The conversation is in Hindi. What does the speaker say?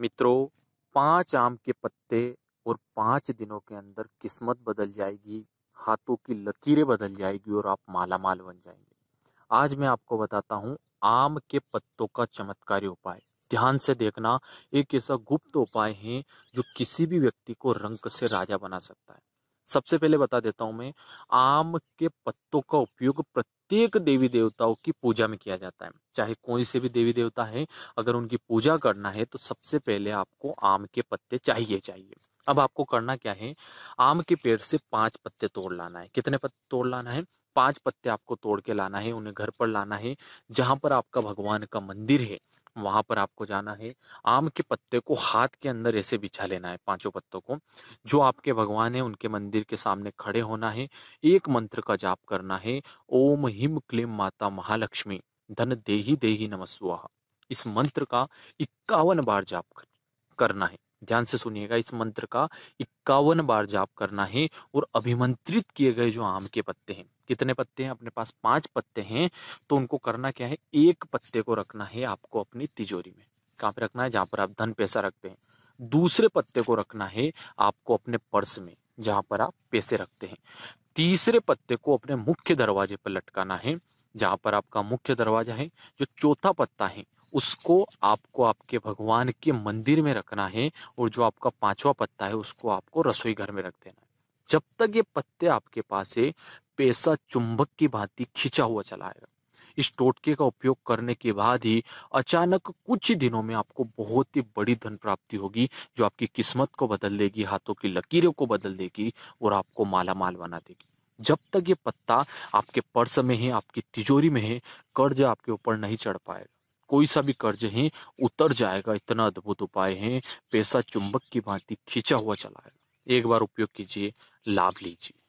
मित्रों पांच आम के पत्ते और पांच दिनों के अंदर किस्मत बदल जाएगी हाथों की लकीरें बदल जाएगी और आप माला माल बन जाएंगे आज मैं आपको बताता हूँ आम के पत्तों का चमत्कारी उपाय ध्यान से देखना एक ऐसा गुप्त उपाय है जो किसी भी व्यक्ति को रंग से राजा बना सकता है सबसे पहले बता देता हूँ मैं आम के पत्तों का उपयोग प्रत्येक देवी देवताओं की पूजा में किया जाता है चाहे कोई से भी देवी देवता है अगर उनकी पूजा करना है तो सबसे पहले आपको आम के पत्ते चाहिए चाहिए अब आपको करना क्या है आम के पेड़ से पांच पत्ते तोड़ लाना है कितने पत्ते तोड़ लाना है पांच पत्ते आपको तोड़ के लाना है उन्हें घर पर लाना है जहां पर आपका भगवान का मंदिर है वहाँ पर आपको जाना है आम के पत्ते को हाथ के अंदर ऐसे बिछा लेना है पांचों पत्तों को जो आपके भगवान है उनके मंदिर के सामने खड़े होना है एक मंत्र का जाप करना है ओम हिम क्लीम माता महालक्ष्मी धन देही देही नमस्वाहा इस मंत्र का इक्यावन बार जाप करना है ध्यान से सुनिएगा इस मंत्र का इक्यावन बार जाप करना है और अभिमंत्रित किए गए जो आम के पत्ते हैं कितने पत्ते हैं अपने पास पांच पत्ते हैं तो उनको करना क्या है एक पत्ते को रखना है आपको अपनी तिजोरी में कहाँ पे रखना है जहाँ पर आप धन पैसा रखते हैं दूसरे पत्ते को रखना है आपको अपने पर्स में जहाँ पर आप पैसे रखते हैं तीसरे पत्ते को अपने मुख्य दरवाजे पर लटकाना है जहाँ पर आपका मुख्य दरवाजा है जो चौथा पत्ता है उसको आपको आपके भगवान के मंदिर में रखना है और जो आपका पांचवा पत्ता है उसको आपको रसोई घर में रख देना है जब तक ये पत्ते आपके पास है पैसा चुंबक की भांति खिंचा हुआ चला आएगा इस टोटके का उपयोग करने के बाद ही अचानक कुछ ही दिनों में आपको बहुत ही बड़ी धन प्राप्ति होगी जो आपकी किस्मत को बदल देगी हाथों की लकीरों को बदल देगी और आपको माला माल बना देगी जब तक ये पत्ता आपके पर्स में है आपकी तिजोरी में है कर्ज आपके ऊपर नहीं चढ़ पाएगा कोई सा भी कर्ज है उतर जाएगा इतना अद्भुत उपाय है पैसा चुंबक की भांति खींचा हुआ चला एक बार उपयोग कीजिए लाभ लीजिए